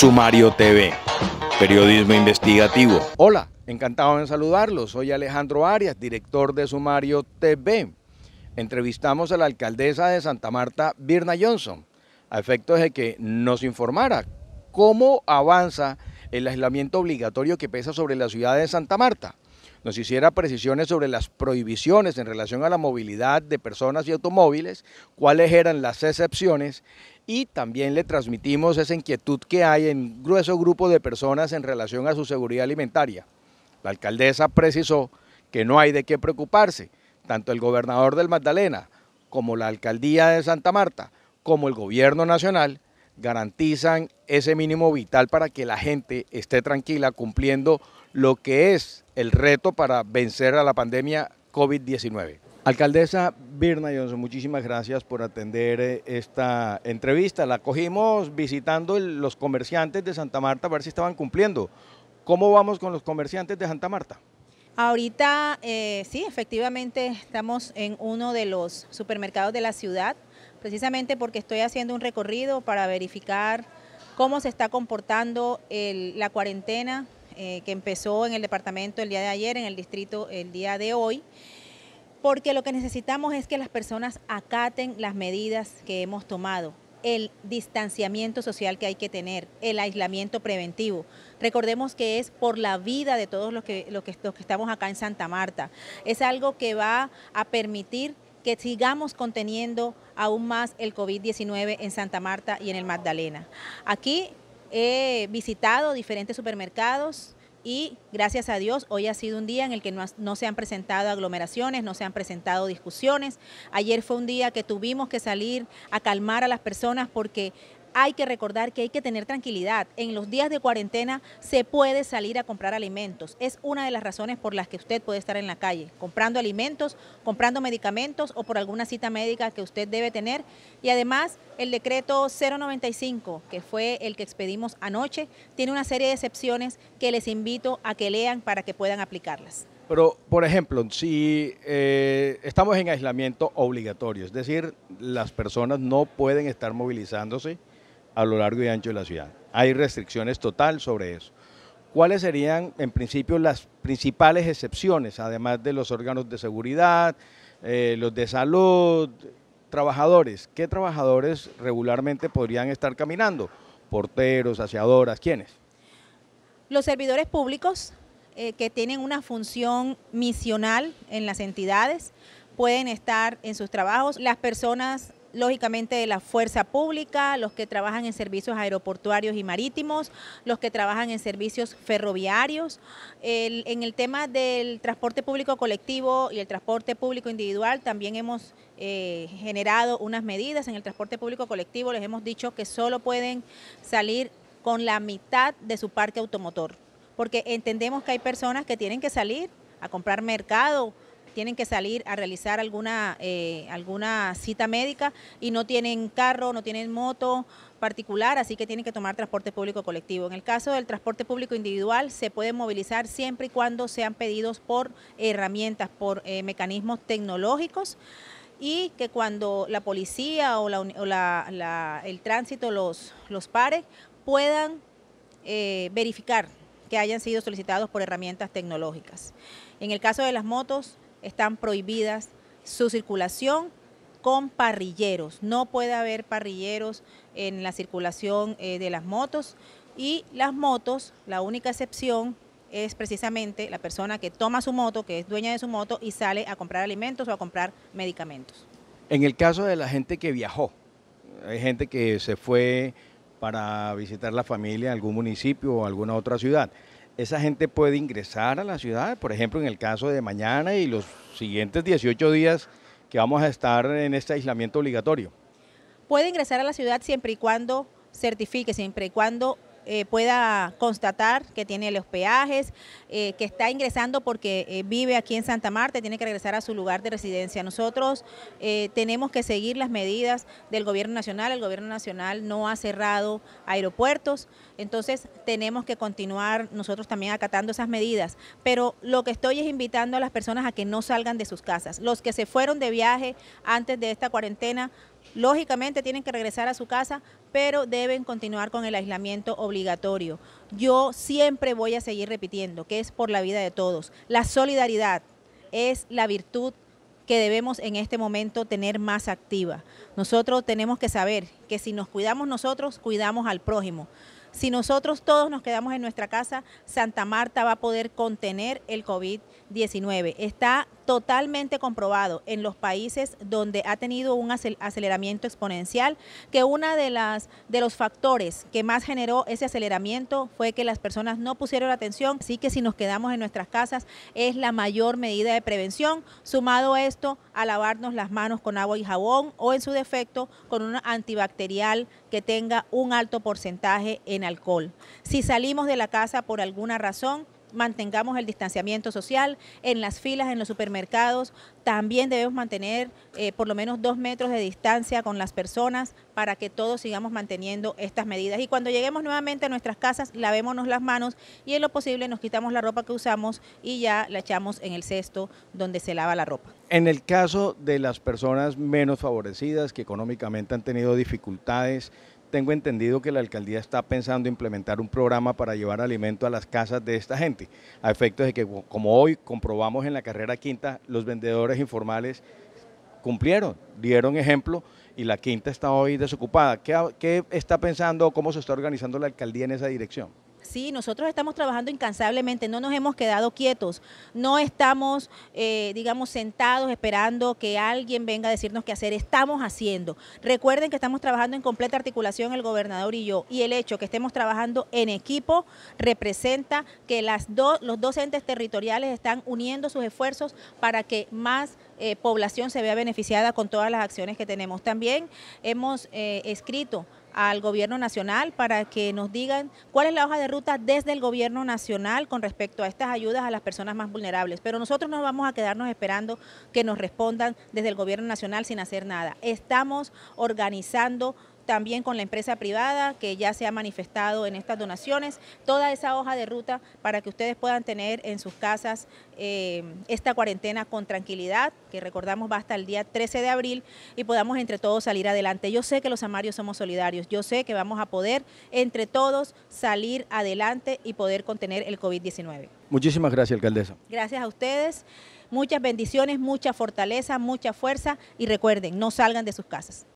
Sumario TV, periodismo investigativo. Hola, encantado de saludarlos. Soy Alejandro Arias, director de Sumario TV. Entrevistamos a la alcaldesa de Santa Marta, Birna Johnson, a efectos de que nos informara cómo avanza el aislamiento obligatorio que pesa sobre la ciudad de Santa Marta nos hiciera precisiones sobre las prohibiciones en relación a la movilidad de personas y automóviles, cuáles eran las excepciones y también le transmitimos esa inquietud que hay en grueso grupo de personas en relación a su seguridad alimentaria. La alcaldesa precisó que no hay de qué preocuparse, tanto el gobernador del Magdalena como la alcaldía de Santa Marta, como el gobierno nacional, garantizan ese mínimo vital para que la gente esté tranquila cumpliendo lo que es el reto para vencer a la pandemia COVID-19. Alcaldesa Birna Johnson, muchísimas gracias por atender eh, esta entrevista. La cogimos visitando los comerciantes de Santa Marta a ver si estaban cumpliendo. ¿Cómo vamos con los comerciantes de Santa Marta? Ahorita eh, sí, efectivamente estamos en uno de los supermercados de la ciudad, precisamente porque estoy haciendo un recorrido para verificar cómo se está comportando la cuarentena eh, que empezó en el departamento el día de ayer, en el distrito el día de hoy, porque lo que necesitamos es que las personas acaten las medidas que hemos tomado el distanciamiento social que hay que tener, el aislamiento preventivo. Recordemos que es por la vida de todos los que, que, estamos acá en Santa Marta. Es algo que va a permitir que sigamos conteniendo aún más el COVID-19 en Santa Marta y en el Magdalena. Aquí he visitado diferentes supermercados y gracias a Dios hoy ha sido un día en el que no, se han presentado aglomeraciones, no se han presentado discusiones. Ayer fue un día que tuvimos que salir a calmar a las personas porque hay que recordar que hay que tener tranquilidad. En los días de cuarentena se puede salir a comprar alimentos. Es una de las razones por las que usted puede estar en la calle, comprando alimentos, comprando medicamentos o por alguna cita médica que usted debe tener. Y además el decreto 095, que fue el que expedimos anoche, tiene una serie de excepciones que les invito a que lean para que puedan aplicarlas. Pero, por ejemplo, si eh, estamos en aislamiento obligatorio, es decir, las personas no pueden estar movilizándose a lo largo y ancho de la ciudad. Hay restricciones total sobre eso. ¿Cuáles serían, en principio, las principales excepciones, además de los órganos de seguridad, eh, los de salud, trabajadores? ¿Qué trabajadores regularmente podrían estar caminando? ¿Porteros, aseadoras, quiénes? Los servidores públicos eh, que tienen una función misional en las entidades pueden estar en sus trabajos. Las personas lógicamente de la fuerza pública, los que trabajan en servicios aeroportuarios y marítimos, los que trabajan en servicios ferroviarios. en el tema del transporte público colectivo y el transporte público individual también hemos eh, generado unas medidas. En el transporte público colectivo les hemos dicho que solo pueden salir con la mitad de su parque automotor, porque entendemos que hay personas que tienen que salir a comprar mercado, tienen que salir a realizar alguna, eh, alguna cita médica y no tienen carro, no tienen moto particular, así que tienen que tomar transporte público colectivo. En el caso del transporte público individual, se puede movilizar siempre y cuando sean pedidos por herramientas, por eh, mecanismos tecnológicos y que cuando la policía o, la, el tránsito los, los pare, puedan eh, verificar que hayan sido solicitados por herramientas tecnológicas. En el caso de las motos, están prohibidas su circulación con parrilleros. No puede haber parrilleros en la circulación eh, de las motos y las motos, la única excepción es precisamente la persona que toma su moto, que es dueña de su moto y sale a comprar alimentos o a comprar medicamentos. En el caso de la gente que viajó, hay gente que se fue para visitar la familia en algún municipio o alguna otra ciudad esa gente puede ingresar a la ciudad, por ejemplo, en el caso de mañana y los siguientes 18 días que vamos a estar en este aislamiento obligatorio. Puede ingresar a la ciudad siempre y cuando certifique, siempre y cuando eh, pueda constatar que tiene los peajes, eh, que está ingresando porque eh, vive aquí en Santa Marta, tiene que regresar a su lugar de residencia. Nosotros tenemos que seguir las medidas del gobierno nacional, el gobierno nacional no ha cerrado aeropuertos, entonces tenemos que continuar nosotros también acatando esas medidas, pero lo que estoy es invitando a las personas a que no salgan de sus casas. Los que se fueron de viaje antes de esta cuarentena, lógicamente tienen que regresar a su casa, pero deben continuar con el aislamiento obligatorio. Yo siempre voy a seguir repitiendo que es por la vida de todos. La solidaridad es la virtud que debemos en este momento tener más activa. Nosotros tenemos que saber que si nos cuidamos nosotros, cuidamos al prójimo. Si nosotros todos nos quedamos en nuestra casa, Santa Marta va a poder contener el COVID-19. Está totalmente comprobado en los países donde ha tenido un aceleramiento exponencial, que uno de, las, de los factores que más generó ese aceleramiento fue que las personas no pusieron atención, así que si nos quedamos en nuestras casas es la mayor medida de prevención, sumado a esto a lavarnos las manos con agua y jabón o en su defecto con un antibacterial que tenga un alto porcentaje en alcohol. Si salimos de la casa por alguna razón, mantengamos el distanciamiento social, en las filas, en los supermercados, también debemos mantener eh, por lo menos dos metros de distancia con las personas para que todos sigamos manteniendo estas medidas. Y cuando lleguemos nuevamente a nuestras casas, lavémonos las manos y en lo posible nos quitamos la ropa que usamos y ya la echamos en el cesto donde se lava la ropa. En el caso de las personas menos favorecidas que económicamente han tenido dificultades, tengo entendido que la alcaldía está pensando implementar un programa para llevar alimento a las casas de esta gente, a efectos de que, como hoy comprobamos en la carrera quinta, los vendedores informales cumplieron, dieron ejemplo y la quinta está hoy desocupada. ¿Qué, está pensando, cómo se está organizando la alcaldía en esa dirección? Sí, nosotros estamos trabajando incansablemente, no nos hemos quedado quietos, no estamos, eh, digamos, sentados esperando que alguien venga a decirnos qué hacer, estamos haciendo. Recuerden que estamos trabajando en completa articulación el gobernador y yo, y el hecho que estemos trabajando en equipo representa que las los dos entes territoriales están uniendo sus esfuerzos para que más eh, población se vea beneficiada con todas las acciones que tenemos. También hemos eh, escrito al gobierno nacional para que nos digan cuál es la hoja de ruta desde el gobierno nacional con respecto a estas ayudas a las personas más vulnerables. Pero nosotros no vamos a quedarnos esperando que nos respondan desde el gobierno nacional sin hacer nada. Estamos organizando también con la empresa privada que ya se ha manifestado en estas donaciones, toda esa hoja de ruta para que ustedes puedan tener en sus casas eh, esta cuarentena con tranquilidad, que recordamos va hasta el día 13 de abril y podamos entre todos salir adelante. Yo sé que los amarios somos solidarios, yo sé que vamos a poder entre todos salir adelante y poder contener el COVID-19. Muchísimas gracias, alcaldesa. Gracias a ustedes. Muchas bendiciones, mucha fortaleza, mucha fuerza y recuerden, no salgan de sus casas.